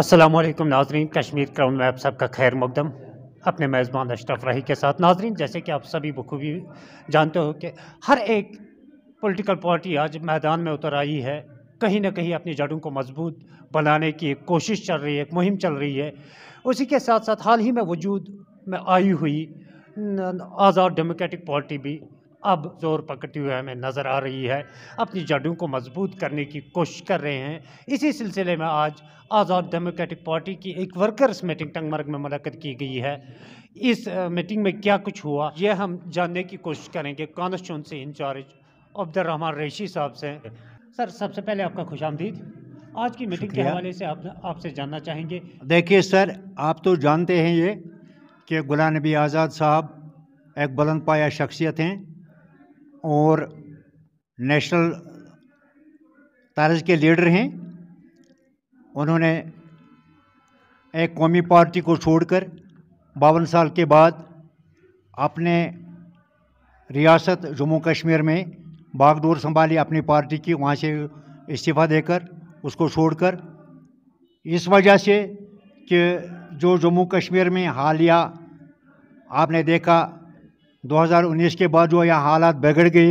असलम नाजरीन कश्मीर क्राउन में आप सबका खैर मुकदम अपने मेज़बान अशरफ रही के साथ नाजरीन जैसे कि आप सभी बखूबी जानते हो कि हर एक पॉलिटिकल पार्टी आज मैदान में उतर आई है कहीं ना कहीं अपनी जड़ों को मजबूत बनाने की एक कोशिश चल रही है एक मुहिम चल रही है उसी के साथ साथ हाल ही में वजूद में आई हुई आज़ाद डेमोक्रेटिक पार्टी भी अब जोर पकड़ती हुई हमें नज़र आ रही है अपनी जड़ों को मजबूत करने की कोशिश कर रहे हैं इसी सिलसिले में आज आज़ाद डेमोक्रेटिक पार्टी की एक वर्कर्स मीटिंग टंगमर्ग में मुनद की गई है इस मीटिंग में क्या कुछ हुआ ये हम जानने की कोशिश करेंगे कॉन्स्टिट्यूंसी इंचार्ज अब्दुलरहमान रेशी साहब से सर सबसे पहले आपका खुश आमदीद आज की मीटिंग के हवाले से आप आपसे जानना चाहेंगे देखिए सर आप तो जानते हैं ये कि गुलाम नबी आज़ाद साहब एक बुलंद पाया शख्सियत हैं और नेशनल तारज के लीडर हैं उन्होंने एक कौमी पार्टी को छोड़कर बावन साल के बाद अपने रियासत जम्मू कश्मीर में बागडोर संभाली अपनी पार्टी की वहाँ से इस्तीफ़ा देकर उसको छोड़कर इस वजह से कि जो जम्मू कश्मीर में हालिया आपने देखा 2019 के बाद जो यहाँ हालात बिगड़ गए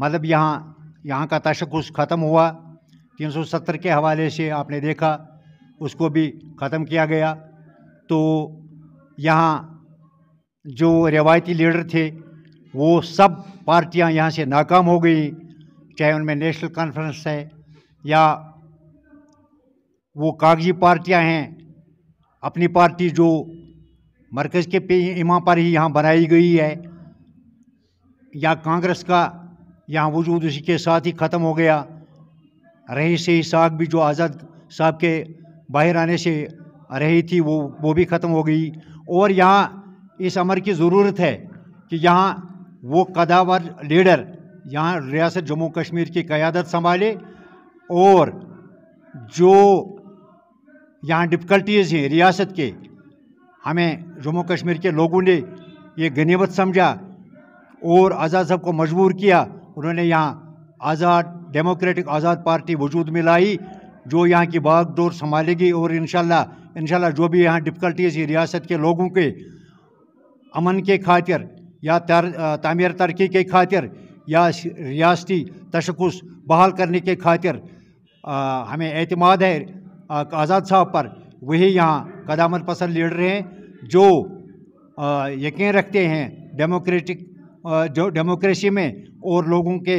मतलब यहाँ यहाँ का तशखस ख़त्म हुआ 370 के हवाले से आपने देखा उसको भी ख़त्म किया गया तो यहाँ जो रिवायती लीडर थे वो सब पार्टियाँ यहाँ से नाकाम हो गई चाहे उनमें नेशनल कॉन्फ्रेंस है या वो कागजी पार्टियाँ हैं अपनी पार्टी जो मरकज़ के इमाम पर ही यहाँ बनाई गई है या कांग्रेस का यहाँ वजूद उसी के साथ ही ख़त्म हो गया रही से ही साग भी जो आज़ाद साहब के बाहर आने से रही थी वो वो भी ख़त्म हो गई और यहाँ इस अमर की ज़रूरत है कि यहाँ वो कदावर लीडर यहाँ रियासत जम्मू कश्मीर की क़्यादत संभाले और जो यहाँ डिफ़िकल्टीज़ हैं रियासत के हमें जम्मू कश्मीर के लोगों ने ये गनीमत समझा और आज़ाद साहब को मजबूर किया उन्होंने यहाँ आज़ाद डेमोक्रेटिक आज़ाद पार्टी वजूद में लाई जो यहाँ की बागडोर संभालेगी और इन इंशाल्लाह जो भी यहाँ डिफ़िकल्टीज है रियासत के लोगों के अमन के खातिर या तर, तामीर तरक्की के खातिर या रियासती तशखस बहाल करने के खातिर हमें अतमाद है आज़ाद साहब पर वही यहाँ कदामत पसंद लीडर हैं जो यकीन रखते हैं डेमोक्रेटिक जो डेमोक्रेसी में और लोगों के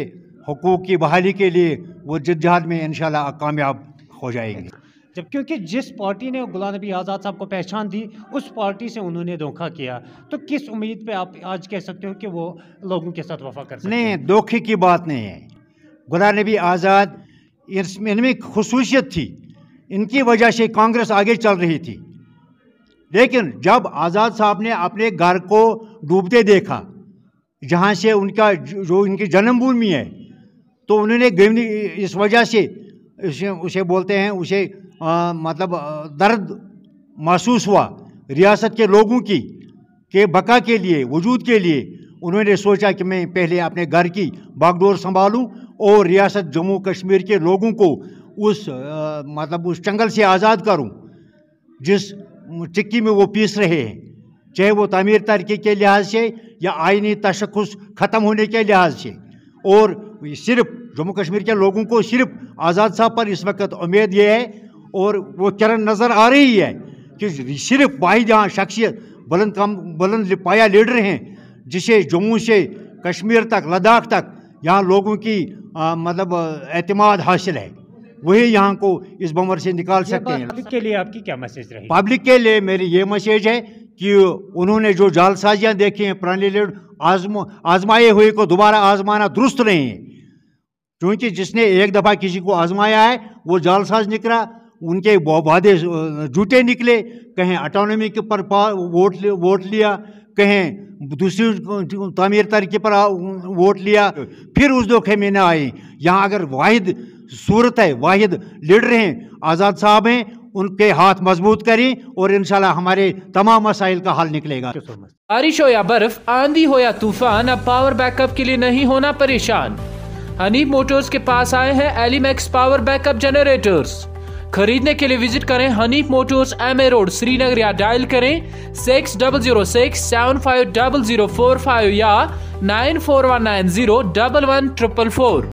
हकूक़ की बहाली के लिए वो जद्दोजहद में इन कामयाब हो जाएंगे जब क्योंकि जिस पार्टी ने गुलाम नबी आज़ाद साहब को पहचान दी उस पार्टी से उन्होंने धोखा किया तो किस उम्मीद पे आप आज कह सकते हो कि वो लोगों के साथ वफा कर सकते नहीं धोखे की बात नहीं है गुलाम नबी आज़ाद इसमें इनमें खसूसियत थी इनकी वजह से कांग्रेस आगे चल रही थी लेकिन जब आज़ाद साहब ने अपने घर को डूबते देखा जहाँ से उनका जो इनकी जन्मभूमि है तो उन्होंने इस वजह से उसे उसे बोलते हैं उसे आ, मतलब दर्द महसूस हुआ रियासत के लोगों की के बका के लिए वजूद के लिए उन्होंने सोचा कि मैं पहले अपने घर की बागडोर संभालूं और रियासत जम्मू कश्मीर के लोगों को उस आ, मतलब उस चंगल से आज़ाद करूं जिस चिक्की में वो पीस रहे हैं चाहे वो तमीर तरक्की के लिहाज से या आइनी तशखस ख़त्म होने के लिहाज से और सिर्फ जम्मू कश्मीर के लोगों को सिर्फ आज़ाद साहब पर इस वक्त उम्मीद ये है और वो किरण नज़र आ रही है कि सिर्फ वाहिद यहाँ शख्सियत बुलंद कम बुलंद पाया लीडर हैं जिसे जम्मू से कश्मीर तक लद्दाख तक यहाँ लोगों की आ, मतलब अतमाद हासिल है वही यहाँ को इस बमर से निकाल सकते हैं पब्लिक के लिए आपकी क्या मैसेज रही पब्लिक के लिए मेरी ये मैसेज है कि उन्होंने जो जालसाजियाँ देखी हैं पुराने लेड आजम आजमाए हुए को दोबारा आजमाना दुरुस्त नहीं है क्योंकि जिसने एक दफ़ा किसी को आजमाया है वो जालसाज निकला उनके वादे जूटे निकले कहीं अटोनमी के पर वोट वोट लिया कहें दूसरी तमीर तरीके पर वोट लिया फिर उस धोखे में न आए यहाँ अगर वाहिद सूरत है वाहिद लीडर हैं आज़ाद साहब हैं उनके हाथ मजबूत करें और इन हमारे तमाम मसाइल का हल निकलेगा बारिश हो या बर्फ आंधी हो या तूफान अब पावर बैकअप के लिए नहीं होना परेशान हनी मोटर्स के पास आए हैं एलिमैक्स पावर बैकअप जनरेटर्स खरीदने के लिए विजिट करें Hanif motors M A road Srinagar या डायल करें six double zero six seven five double zero four five या nine four one nine zero double one triple four